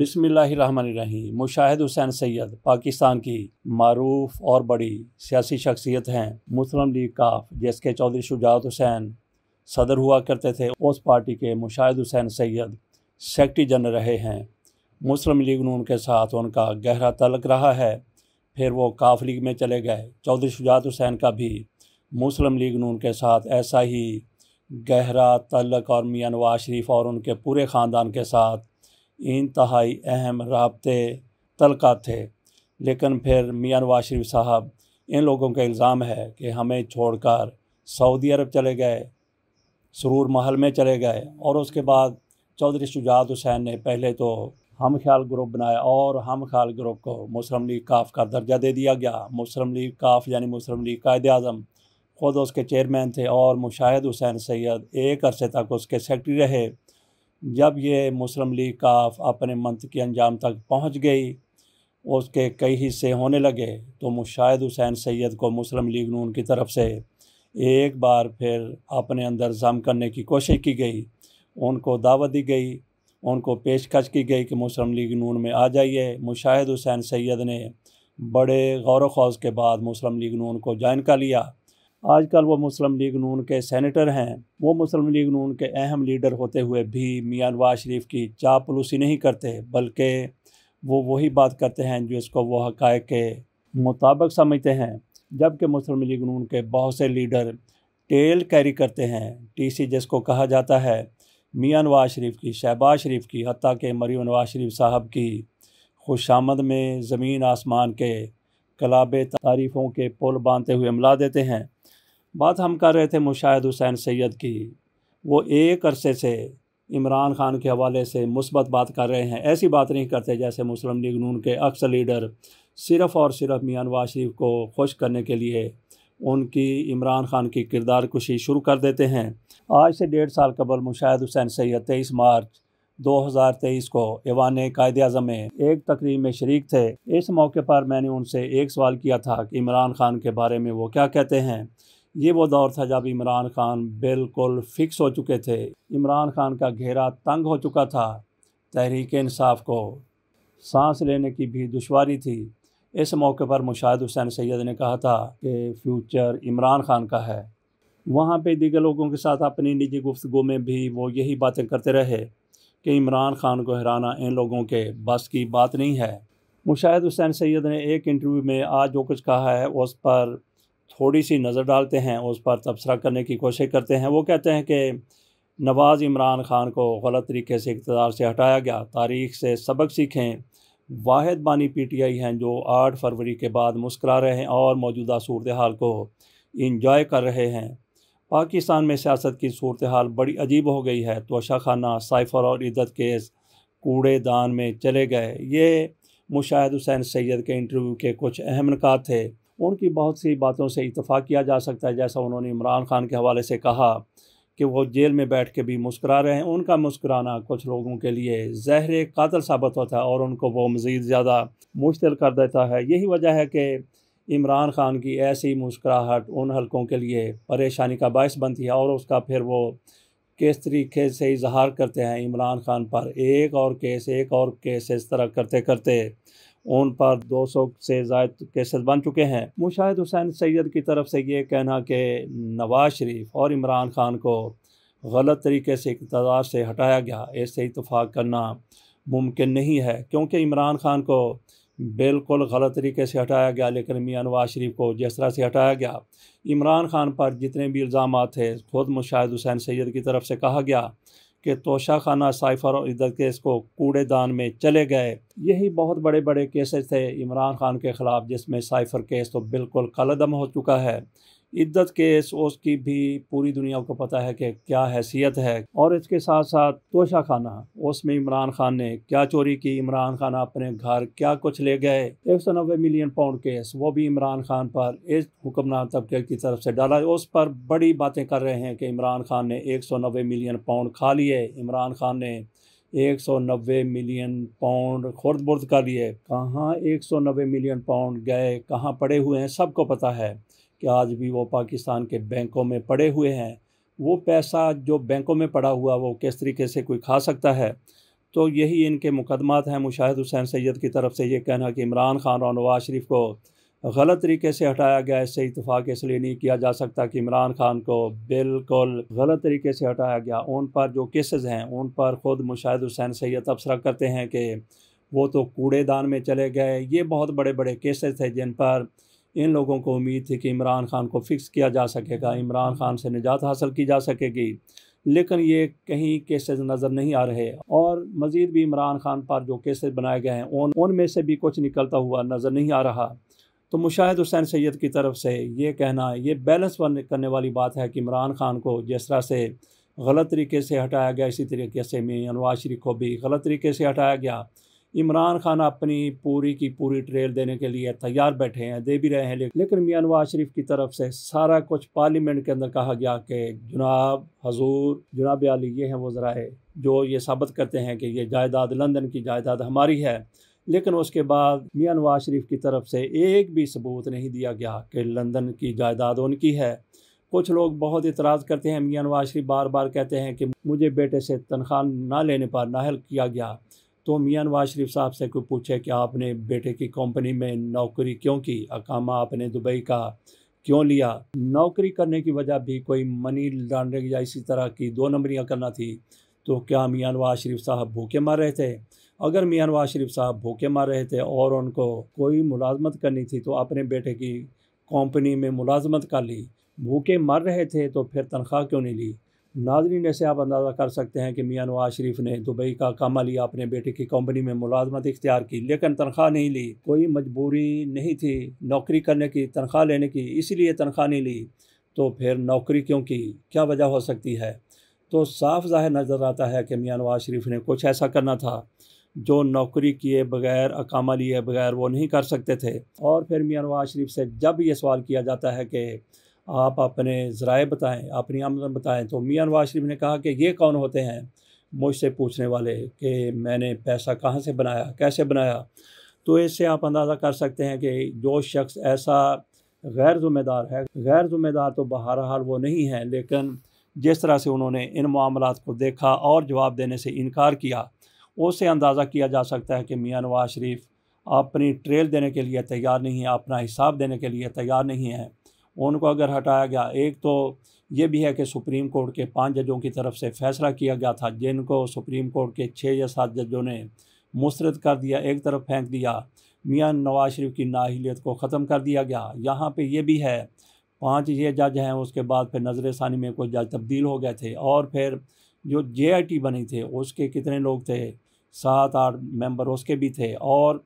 بسم اللہ الرحمن الرحیم مشاہد حسین سید پاکستان کی معروف اور بڑی سیاسی شخصیت ہیں مسلم لیگ کاف جس کے چودھری شجاعت حسین صدر ہوا کرتے تھے اس پارٹی کے مشاہد حسین سید سیکٹری جنرل رہے ہیں مسلم لیگ نون کے ساتھ ان کا گہرا تعلق رہا ہے پھر وہ کاف لیگ میں چلے گئے چودھری شجاعت حسین کا بھی مسلم لیگ نون کے ساتھ ایسا ہی گہرا تعلق اور میاں نواز شریف اور ان کے پورے خاندان کے ساتھ انتہائی اہم رابطے تلقہ تھے لیکن پھر میاں نواز شریف صاحب ان لوگوں کا الزام ہے کہ ہمیں چھوڑ کر سعودی عرب چلے گئے سرور محل میں چلے گئے اور اس کے بعد چودھری شجاعت حسین نے پہلے تو ہم خیال گروپ بنایا اور ہم خیال گروپ کو مسلم لیگ کاف کا درجہ دے دیا گیا مسلم لیگ کاف یعنی مسلم لیگ قائد اعظم خود اس کے چیئرمین تھے اور مشاہد حسین سید ایک عرصے تک اس کے سیکٹری رہے جب یہ مسلم لیگ کاف اپنے منطقی انجام تک پہنچ گئی اس کے کئی حصے ہونے لگے تو مشاہد حسین سید کو مسلم لیگ نون کی طرف سے ایک بار پھر اپنے اندر ضم کرنے کی کوشش کی گئی ان کو دعوت دی گئی ان کو پیشکش کی گئی کہ مسلم لیگ نون میں آ جائیے مشاہد حسین سید نے بڑے غور و خوض کے بعد مسلم لیگ نون کو جوائن کر لیا آج کل وہ مسلم لیگ نون کے سینیٹر ہیں وہ مسلم لیگ نون کے اہم لیڈر ہوتے ہوئے بھی میاں نواز شریف کی چاپلوسی پلوسی نہیں کرتے بلکہ وہ وہی بات کرتے ہیں جو اس کو وہ حقائق کے مطابق سمجھتے ہیں جبکہ مسلم لیگ نون کے بہت سے لیڈر ٹیل کیری کرتے ہیں ٹی سی جس کو کہا جاتا ہے میاں نواز شریف کی شہباز شریف کی حتیٰ کہ مریم نواز شریف صاحب کی خوش آمد میں زمین آسمان کے کلاب تعریفوں کے پل باندھتے ہوئے ملا دیتے ہیں بات ہم کر رہے تھے مشاہد حسین سید کی وہ ایک عرصے سے عمران خان کے حوالے سے مثبت بات کر رہے ہیں ایسی بات نہیں کرتے جیسے مسلم لیگ نون کے اکثر لیڈر صرف اور صرف میاں نواز شریف کو خوش کرنے کے لیے ان کی عمران خان کی کردار کشی شروع کر دیتے ہیں آج سے ڈیڑھ سال قبل مشاہد حسین سید تیئیس مارچ دو ہزار تیئیس کو ایوان قائد اعظم میں ایک تقریب میں شریک تھے اس موقع پر میں نے ان سے ایک سوال کیا تھا کہ عمران خان کے بارے میں وہ کیا کہتے ہیں یہ وہ دور تھا جب عمران خان بالکل فکس ہو چکے تھے عمران خان کا گھیرا تنگ ہو چکا تھا تحریک انصاف کو سانس لینے کی بھی دشواری تھی اس موقع پر مشاہد حسین سید نے کہا تھا کہ فیوچر عمران خان کا ہے وہاں پہ دیگر لوگوں کے ساتھ اپنی نجی گفتگو میں بھی وہ یہی باتیں کرتے رہے کہ عمران خان کو ہرانا ان لوگوں کے بس کی بات نہیں ہے مشاہد حسین سید نے ایک انٹرویو میں آج جو کچھ کہا ہے اس پر تھوڑی سی نظر ڈالتے ہیں اس پر تبصرہ کرنے کی کوشش کرتے ہیں وہ کہتے ہیں کہ نواز عمران خان کو غلط طریقے سے اقتدار سے ہٹایا گیا تاریخ سے سبق سیکھیں واحد بانی پی ٹی آئی ہیں جو آٹھ فروری کے بعد مسکرا رہے ہیں اور موجودہ صورتحال کو انجوائے کر رہے ہیں پاکستان میں سیاست کی صورتحال بڑی عجیب ہو گئی ہے توشہ خانہ سائفر اور عدت کیس کوڑے دان میں چلے گئے یہ مشاہد حسین سید کے انٹرویو کے کچھ اہم نکات تھے ان کی بہت سی باتوں سے اتفاق کیا جا سکتا ہے جیسا انہوں نے عمران خان کے حوالے سے کہا کہ وہ جیل میں بیٹھ کے بھی مسکرا رہے ہیں ان کا مسکرانا کچھ لوگوں کے لیے زہر قاتل ثابت ہوتا ہے اور ان کو وہ مزید زیادہ مشتل کر دیتا ہے یہی وجہ ہے کہ عمران خان کی ایسی مسکراہٹ ان حلقوں کے لیے پریشانی کا باعث بنتی ہے اور اس کا پھر وہ کس طریقے سے اظہار کرتے ہیں عمران خان پر ایک اور کیس ایک اور کیس اس طرح کرتے کرتے ان پر دو سو سے زائد کیسز بن چکے ہیں مشاہد حسین سید کی طرف سے یہ کہنا کہ نواز شریف اور عمران خان کو غلط طریقے سے اقتدار سے ہٹایا گیا ایسے اتفاق کرنا ممکن نہیں ہے کیونکہ عمران خان کو بالکل غلط طریقے سے ہٹایا گیا لیکن میاں نواز شریف کو جس طرح سے ہٹایا گیا عمران خان پر جتنے بھی الزامات تھے خود مشاہد حسین سید کی طرف سے کہا گیا کہ توشہ خانہ سائفر اور ادر کیس کو کوڑے دان میں چلے گئے یہی بہت بڑے بڑے کیسز تھے عمران خان کے خلاف جس میں سائفر کیس تو بالکل قلدم ہو چکا ہے عدت کیس اس کی بھی پوری دنیا کو پتہ ہے کہ کیا حیثیت ہے اور اس کے ساتھ ساتھ توشہ خانہ اس میں عمران خان نے کیا چوری کی عمران خان اپنے گھر کیا کچھ لے گئے ایک سو نوے ملین پاؤنڈ کیس وہ بھی عمران خان پر اس حکمران طبقے کی طرف سے ڈالا اس پر بڑی باتیں کر رہے ہیں کہ عمران خان نے ایک سو نوے ملین پاؤنڈ کھا لیے عمران خان نے ایک سو نوے ملین پاؤنڈ خورد برد کر لیے کہاں ایک سو نوے ملین پاؤنڈ گئے کہاں پڑے ہوئے ہیں سب کو پتہ ہے کہ آج بھی وہ پاکستان کے بینکوں میں پڑے ہوئے ہیں وہ پیسہ جو بینکوں میں پڑا ہوا وہ کس طریقے سے کوئی کھا سکتا ہے تو یہی ان کے مقدمات ہیں مشاہد حسین سید کی طرف سے یہ کہنا کہ عمران خان اور نواز شریف کو غلط طریقے سے ہٹایا گیا اس سے اتفاق اس لیے نہیں کیا جا سکتا کہ عمران خان کو بالکل غلط طریقے سے ہٹایا گیا ان پر جو کیسز ہیں ان پر خود مشاہد حسین سید تبصرہ کرتے ہیں کہ وہ تو کوڑے دان میں چلے گئے یہ بہت بڑے بڑے کیسز تھے جن پر ان لوگوں کو امید تھی کہ عمران خان کو فکس کیا جا سکے گا عمران خان سے نجات حاصل کی جا سکے گی لیکن یہ کہیں کیسز نظر نہیں آ رہے اور مزید بھی عمران خان پر جو کیسز بنائے گئے ہیں ان ان میں سے بھی کچھ نکلتا ہوا نظر نہیں آ رہا تو مشاہد حسین سید کی طرف سے یہ کہنا یہ بیلنس کرنے والی بات ہے کہ عمران خان کو جس طرح سے غلط طریقے سے ہٹایا گیا اسی طریقے سے میں نواز شریف کو بھی غلط طریقے سے ہٹایا گیا عمران خان اپنی پوری کی پوری ٹریل دینے کے لیے تیار بیٹھے ہیں دے بھی رہے ہیں لیکن میاں نواز شریف کی طرف سے سارا کچھ پارلیمنٹ کے اندر کہا گیا کہ جناب حضور جناب علی یہ ہیں وہ ذرائع جو یہ ثابت کرتے ہیں کہ یہ جائیداد لندن کی جائیداد ہماری ہے لیکن اس کے بعد میاں نواز شریف کی طرف سے ایک بھی ثبوت نہیں دیا گیا کہ لندن کی جائیداد ان کی ہے کچھ لوگ بہت اعتراض کرتے ہیں میاں نواز شریف بار بار کہتے ہیں کہ مجھے بیٹے سے تنخواہ نہ لینے پر نااہل کیا گیا تو میاں نواز شریف صاحب سے کوئی پوچھے کہ آپ نے بیٹے کی کمپنی میں نوکری کیوں کی اکامہ آپ نے دبئی کا کیوں لیا نوکری کرنے کی وجہ بھی کوئی منی لانڈرنگ یا اسی طرح کی دو نمبریاں کرنا تھی تو کیا میاں نواز شریف صاحب بھوکے مار رہے تھے اگر میاں نواز شریف صاحب بھوکے مار رہے تھے اور ان کو کوئی ملازمت کرنی تھی تو اپنے بیٹے کی کمپنی میں ملازمت کر لی بھوکے مر رہے تھے تو پھر تنخواہ کیوں نہیں لی ناظرین ایسے آپ اندازہ کر سکتے ہیں کہ میاں نواز شریف نے دبئی کا کام لیا اپنے بیٹے کی کمپنی میں ملازمت اختیار کی لیکن تنخواہ نہیں لی کوئی مجبوری نہیں تھی نوکری کرنے کی تنخواہ لینے کی اس لیے تنخواہ نہیں لی تو پھر نوکری کیوں کی کیا وجہ ہو سکتی ہے تو صاف ظاہر نظر آتا ہے کہ میاں نواز شریف نے کچھ ایسا کرنا تھا جو نوکری کیے بغیر اقامہ لیے بغیر وہ نہیں کر سکتے تھے اور پھر میاں نواز شریف سے جب یہ سوال کیا جاتا ہے کہ آپ اپنے ذرائع بتائیں اپنی آمد بتائیں تو میاں نواز شریف نے کہا کہ یہ کون ہوتے ہیں مجھ سے پوچھنے والے کہ میں نے پیسہ کہاں سے بنایا کیسے بنایا تو اس سے آپ اندازہ کر سکتے ہیں کہ جو شخص ایسا غیر ذمہ دار ہے غیر ذمہ دار تو بہرحال وہ نہیں ہے لیکن جس طرح سے انہوں نے ان معاملات کو دیکھا اور جواب دینے سے انکار کیا اس سے اندازہ کیا جا سکتا ہے کہ میاں نواز شریف اپنی ٹریل دینے کے لیے تیار نہیں ہے اپنا حساب دینے کے لیے تیار نہیں ہے ان کو اگر ہٹایا گیا ایک تو یہ بھی ہے کہ سپریم کورٹ کے پانچ ججوں کی طرف سے فیصلہ کیا گیا تھا جن کو سپریم کورٹ کے چھ یا سات ججوں نے مسترد کر دیا ایک طرف پھینک دیا میاں نواز شریف کی نااہلیت کو ختم کر دیا گیا یہاں پہ یہ بھی ہے پانچ یہ جج ہیں اس کے بعد پھر نظر ثانی میں کوئی جج تبدیل ہو گئے تھے اور پھر جو جے آئی ٹی بنی تھے اس کے کتنے لوگ تھے سات آٹھ ممبر اس کے بھی تھے اور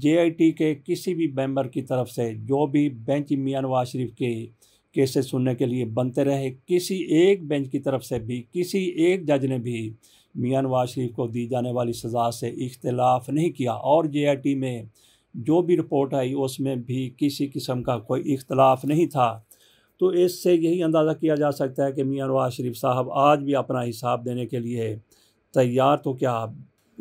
جے آئی ٹی کے کسی بھی ممبر کی طرف سے جو بھی بینچ میاں نواز شریف کے کیسز سننے کے لیے بنتے رہے کسی ایک بینچ کی طرف سے بھی کسی ایک جج نے بھی میاں نواز شریف کو دی جانے والی سزا سے اختلاف نہیں کیا اور جے آئی ٹی میں جو بھی رپورٹ آئی اس میں بھی کسی قسم کا کوئی اختلاف نہیں تھا تو اس سے یہی اندازہ کیا جا سکتا ہے کہ میاں نواز شریف صاحب آج بھی اپنا حساب دینے کے لیے تیار تو کیا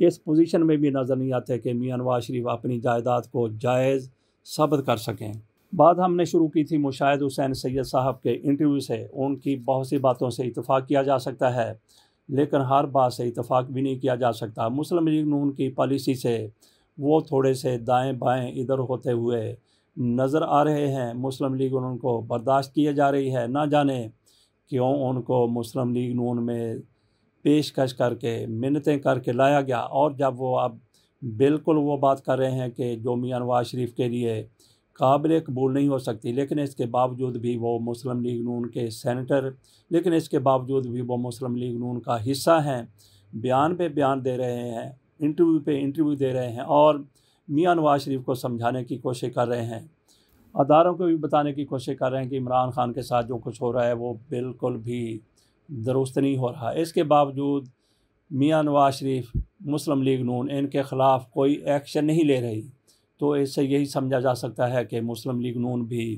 اس پوزیشن میں بھی نظر نہیں آتے کہ میاں نواز شریف اپنی جائیداد کو جائز ثابت کر سکیں بعد ہم نے شروع کی تھی مشاہد حسین سید صاحب کے انٹرویو سے ان کی بہت سی باتوں سے اتفاق کیا جا سکتا ہے لیکن ہر بات سے اتفاق بھی نہیں کیا جا سکتا مسلم لیگ نون کی پالیسی سے وہ تھوڑے سے دائیں بائیں ادھر ہوتے ہوئے نظر آ رہے ہیں مسلم لیگ ان کو برداشت کیا جا رہی ہے نہ جانے کیوں ان کو مسلم لیگ نون میں پیشکش کر کے منتیں کر کے لایا گیا اور جب وہ اب بالکل وہ بات کر رہے ہیں کہ جو میاں نواز شریف کے لیے قابل قبول نہیں ہو سکتی لیکن اس کے باوجود بھی وہ مسلم لیگ نون کے سینیٹر لیکن اس کے باوجود بھی وہ مسلم لیگ نون کا حصہ ہیں بیان پہ بیان دے رہے ہیں انٹرویو پہ انٹرویو دے رہے ہیں اور میاں نواز شریف کو سمجھانے کی کوشش کر رہے ہیں اداروں کو بھی بتانے کی کوشش کر رہے ہیں کہ عمران خان کے ساتھ جو کچھ ہو رہا ہے وہ بالکل بھی درست نہیں ہو رہا اس کے باوجود میاں نواز شریف مسلم لیگ نون ان کے خلاف کوئی ایکشن نہیں لے رہی تو اس سے یہی سمجھا جا سکتا ہے کہ مسلم لیگ نون بھی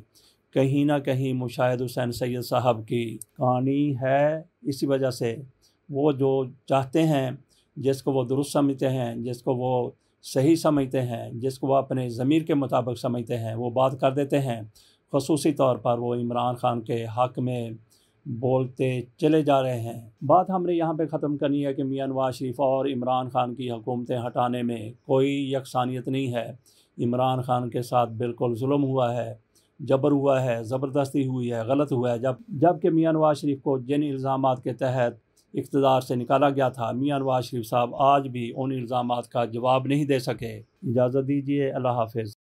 کہیں نہ کہیں مشاہد حسین سید صاحب کی کہانی ہے اسی وجہ سے وہ جو چاہتے ہیں جس کو وہ درست سمجھتے ہیں جس کو وہ صحیح سمجھتے ہیں جس کو وہ اپنے ضمیر کے مطابق سمجھتے ہیں وہ بات کر دیتے ہیں خصوصی طور پر وہ عمران خان کے حق میں بولتے چلے جا رہے ہیں بات ہم نے یہاں پہ ختم کرنی ہے کہ میاں نواز شریف اور عمران خان کی حکومتیں ہٹانے میں کوئی یکسانیت نہیں ہے عمران خان کے ساتھ بالکل ظلم ہوا ہے جبر ہوا ہے زبردستی ہوئی ہے غلط ہوا ہے جب جب کہ میاں نواز شریف کو جن الزامات کے تحت اقتدار سے نکالا گیا تھا میاں نواز شریف صاحب آج بھی ان الزامات کا جواب نہیں دے سکے اجازت دیجیے اللہ حافظ